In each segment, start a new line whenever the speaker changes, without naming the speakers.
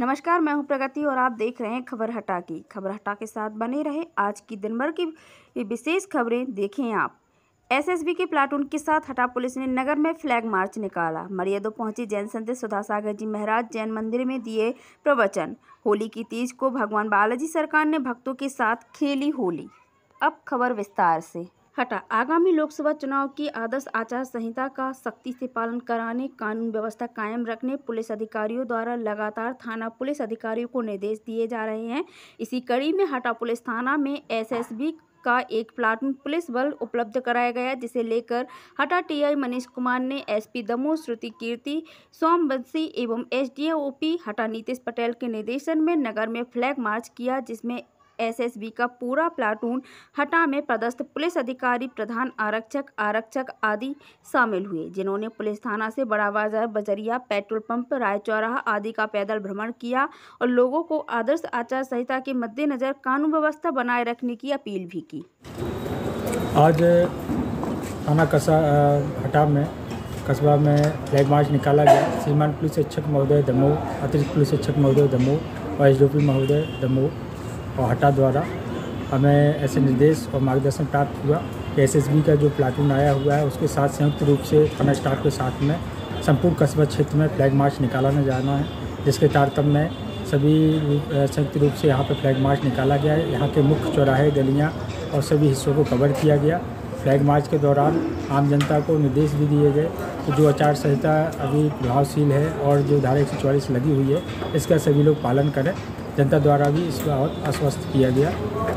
नमस्कार मैं हूं प्रगति और आप देख रहे हैं खबर हटा की खबर हटा के साथ बने रहे आज की दिन भर की विशेष खबरें देखें आप एसएसबी के प्लाटून के साथ हटा पुलिस ने नगर में फ्लैग मार्च निकाला मरियदो पहुंचे जैन संत सुधा सागर जी महाराज जैन मंदिर में दिए प्रवचन होली की तीज को भगवान बालाजी सरकार ने भक्तों के साथ खेली होली अब खबर विस्तार से हटा आगामी लोकसभा चुनाव की आदर्श आचार संहिता का सख्ती से पालन कराने कानून व्यवस्था कायम रखने पुलिस अधिकारियों द्वारा लगातार थाना पुलिस अधिकारियों को निर्देश दिए जा रहे हैं इसी कड़ी में हटा पुलिस थाना में एसएसबी का एक प्लाटून पुलिस बल उपलब्ध कराया गया जिसे लेकर हटा टीआई मनीष कुमार ने एसपी दमो श्रुति कीर्ति सोमवंशी एवं एसडीओपी हटा नीतीश पटेल के निर्देशन में नगर में फ्लैग मार्च किया जिसमें एसएसबी का पूरा प्लाटून हटा में पदस्थ पुलिस अधिकारी प्रधान आरक्षक आरक्षक आदि शामिल हुए जिन्होंने पुलिस थाना से बड़ा बाजार बजरिया पेट्रोल पंप राय चौराहा आदि का पैदल भ्रमण किया और लोगों को आदर्श आचार संहिता के मद्देनज़र कानून व्यवस्था बनाए रखने की अपील भी की
आज थाना कसा हटा में कस्बा में फ्लैग मार्च निकाला गया सीमांत पुलिस अधीक्षक महोदय दमोह अतिरिक्त पुलिस अधीक्षक महोदय दमोह और एस महोदय दमोह और हटा द्वारा हमें ऐसे निर्देश और मार्गदर्शन प्राप्त हुआ कि एसएसबी का जो प्लाटून आया हुआ है उसके साथ संयुक्त रूप से थाना स्टाफ के साथ में संपूर्ण कस्बा क्षेत्र में फ्लैग मार्च निकाला न जाना है जिसके तारतम्य में सभी संयुक्त रूप से यहाँ पर फ्लैग मार्च निकाला गया है यहाँ के मुख्य चौराहे गलियाँ और सभी हिस्सों को कवर किया गया फ्लैग मार्च के दौरान आम जनता को निर्देश भी दिए गए कि जो आचार संहिता अभी प्रभावशील है और जो धारा एक लगी हुई है इसका सभी लोग पालन करें जनता द्वारा भी इस बहुत आश्वस्त किया गया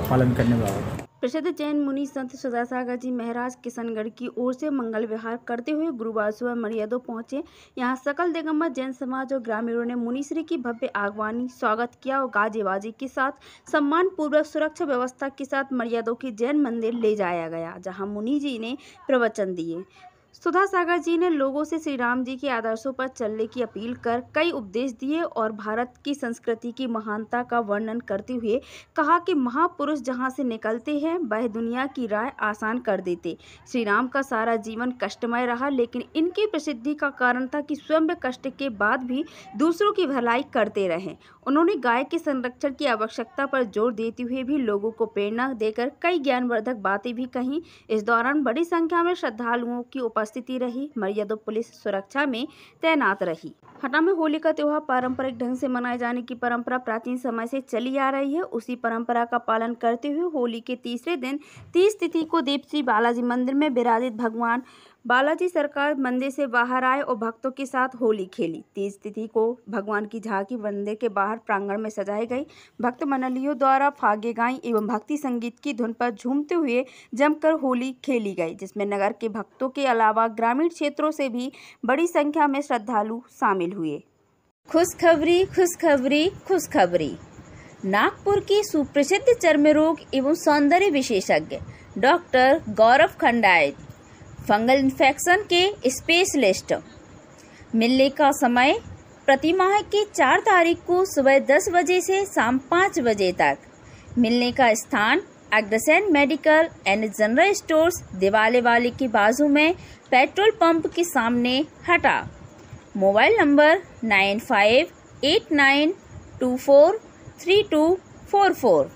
पालन करने वाला
प्रसिद्ध जैन मुनि संत सागर जी महाराज किशनगढ़ की ओर से मंगल विहार करते हुए गुरुवार सुबह मर्यादो पहुंचे यहां सकल दिगम्बर जैन समाज और ग्रामीणों ने मुनिश्री की भव्य आगवानी स्वागत किया और गाजेबाजी के साथ सम्मान पूर्वक सुरक्षा व्यवस्था के साथ मरियादो के जैन मंदिर ले जाया गया जहां मुनि जी ने प्रवचन दिए सुधा सागर जी ने लोगों से श्री राम जी के आदर्शों पर चलने की अपील कर कई उपदेश दिए और भारत की संस्कृति की महानता का वर्णन करते हुए कहा कि महापुरुष जहां से निकलते हैं वह दुनिया की राय आसान कर देते श्री राम का सारा जीवन कष्टमय रहा लेकिन इनकी प्रसिद्धि का कारण था कि स्वयं कष्ट के बाद भी दूसरों की भलाई करते रहे उन्होंने गाय के संरक्षण की आवश्यकता पर जोर देते हुए भी लोगों को प्रेरणा देकर कई ज्ञानवर्धक बातें भी कहीं इस दौरान बड़ी संख्या में श्रद्धालुओं की उप उपस्थिति रही मर्यादा पुलिस सुरक्षा में तैनात रही हटा में होली का त्यौहार पारंपरिक ढंग से मनाए जाने की परंपरा प्राचीन समय से चली आ रही है उसी परंपरा का पालन करते हुए होली के तीसरे दिन तीस तिथि को देवश्री बालाजी मंदिर में विराजित भगवान बालाजी सरकार मंदिर से बाहर आए और भक्तों के साथ होली खेली तीज तिथि को भगवान की झांकी मंदिर के बाहर प्रांगण में सजाई गई भक्त मंडलियों द्वारा फागे गाई एवं भक्ति संगीत की धुन पर झूमते हुए जमकर होली खेली गई जिसमें नगर के भक्तों के अलावा ग्रामीण क्षेत्रों से भी बड़ी संख्या में श्रद्धालु शामिल हुए खुशखबरी खुशखबरी खुशखबरी नागपुर की सुप्रसिद्ध चर्म रोग एवं सौंदर्य विशेषज्ञ doctor Gaurav Khandayat fungal infection के स्पेशलिस्ट मिलने का समय प्रति माह की चार तारीख को सुबह दस बजे से शाम पाँच बजे तक मिलने का स्थान Agrasen medical and general stores दिवाले वाले के बाजू में पेट्रोल पंप के सामने हटा mobile number nine five eight nine two four three two four four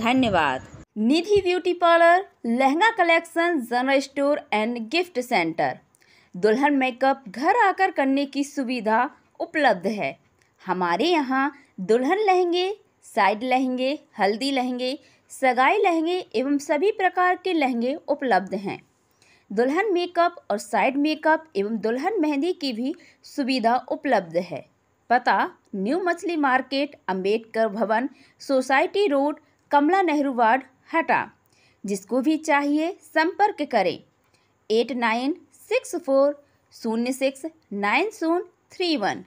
धन्यवाद Nidhi beauty parlour lehenga collection general store and gift centre दुल्हन मेकअप घर आकर करने की सुविधा उपलब्ध है हमारे यहाँ दुल्हन लहंगे साइड लहंगे हल्दी लहंगे सगाई लहंगे एवं सभी प्रकार के लहंगे उपलब्ध हैं दुल्हन मेकअप और साइड मेकअप एवं दुल्हन मेहंदी की भी सुविधा उपलब्ध है पता न्यू मछली market Ambedkar Bhavan society road Kamla Nehru ward Hatta जिसको भी चाहिए संपर्क करें एट नाइन सिक्स फोर शून्य सिक्स नाइन शून्य three one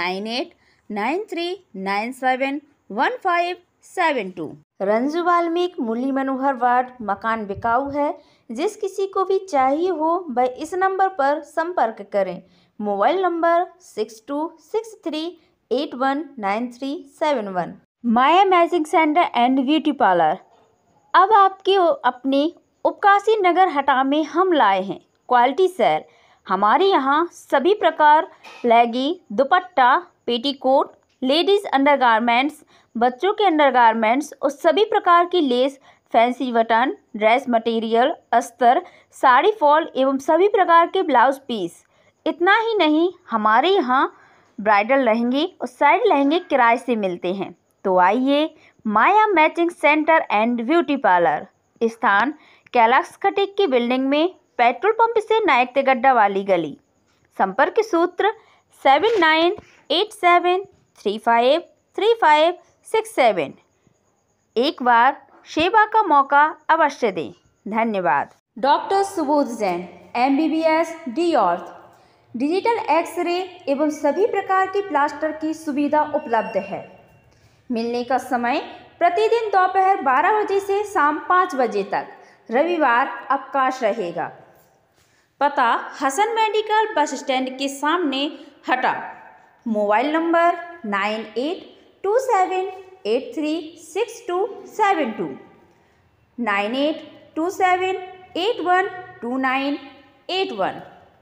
nine eight nine three nine seven one five seven two Ranju Valmiki Murli Manohar ward मकान बिकाऊ है जिस किसी को भी चाहिए हो वह इस नंबर पर संपर्क करें mobile number six two six three eight one nine three seven one Maya magic centre and beauty parlour अब आपके अपने उपकाशी नगर हटा में हम लाए हैं क्वालिटी सैर हमारे यहाँ सभी प्रकार लैगी दुपट्टा पेटीकोट लेडीज़ अंडरगारमेंट्स बच्चों के अंडरगारमेंट्स और सभी प्रकार की lace fancy button dress material अस्तर साड़ी फॉल एवं सभी प्रकार के ब्लाउज पीस इतना ही नहीं हमारे यहाँ ब्राइडल लहंगे और साइड लहंगे किराए से मिलते हैं तो आइए Maya matching centre and beauty parlour स्थान कैलाक्स खटिक की बिल्डिंग में पेट्रोल पंप से नायक तेगड्डा वाली गली संपर्क सूत्र seven nine eight seven three five three five six seven एक बार सेवा का मौका अवश्य दें धन्यवाद doctor Subodh Jain M B B S D orth digital x-ray एवं सभी प्रकार की प्लास्टर की सुविधा उपलब्ध है मिलने का समय प्रतिदिन दोपहर बारह बजे से शाम पाँच बजे तक रविवार अवकाश रहेगा पता हसन मेडिकल बस स्टैंड के सामने हटा mobile number nine eight two seven eight three six two seven two nine eight two seven eight one two nine eight one